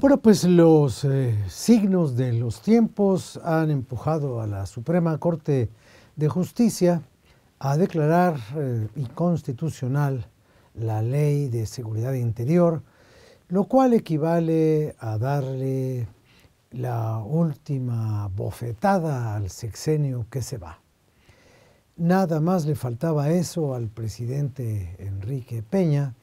Bueno, pues los eh, signos de los tiempos han empujado a la Suprema Corte de Justicia a declarar inconstitucional eh, la ley de seguridad interior, lo cual equivale a darle la última bofetada al sexenio que se va. Nada más le faltaba eso al presidente Enrique Peña,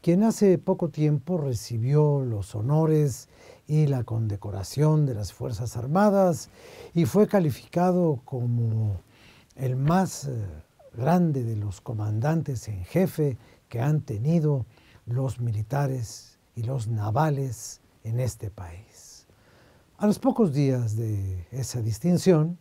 quien hace poco tiempo recibió los honores y la condecoración de las Fuerzas Armadas y fue calificado como el más eh, grande de los comandantes en jefe que han tenido los militares y los navales en este país. A los pocos días de esa distinción,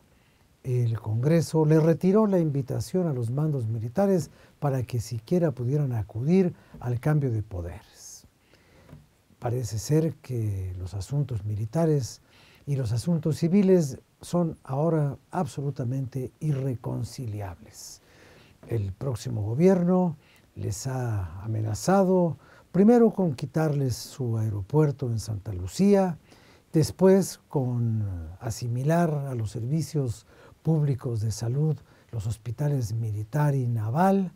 el Congreso le retiró la invitación a los mandos militares para que siquiera pudieran acudir al cambio de poderes. Parece ser que los asuntos militares y los asuntos civiles son ahora absolutamente irreconciliables. El próximo gobierno les ha amenazado primero con quitarles su aeropuerto en Santa Lucía, después con asimilar a los servicios públicos de salud, los hospitales militar y naval,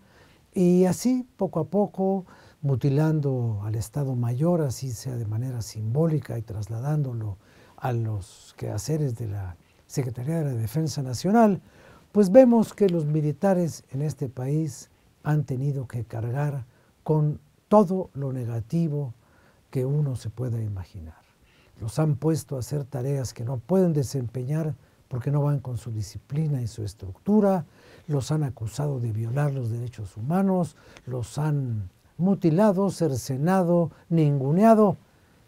y así poco a poco mutilando al Estado Mayor, así sea de manera simbólica y trasladándolo a los quehaceres de la Secretaría de la Defensa Nacional, pues vemos que los militares en este país han tenido que cargar con todo lo negativo que uno se pueda imaginar. Los han puesto a hacer tareas que no pueden desempeñar porque no van con su disciplina y su estructura, los han acusado de violar los derechos humanos, los han mutilado, cercenado, ninguneado,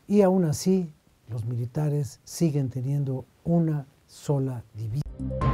y aún así los militares siguen teniendo una sola división.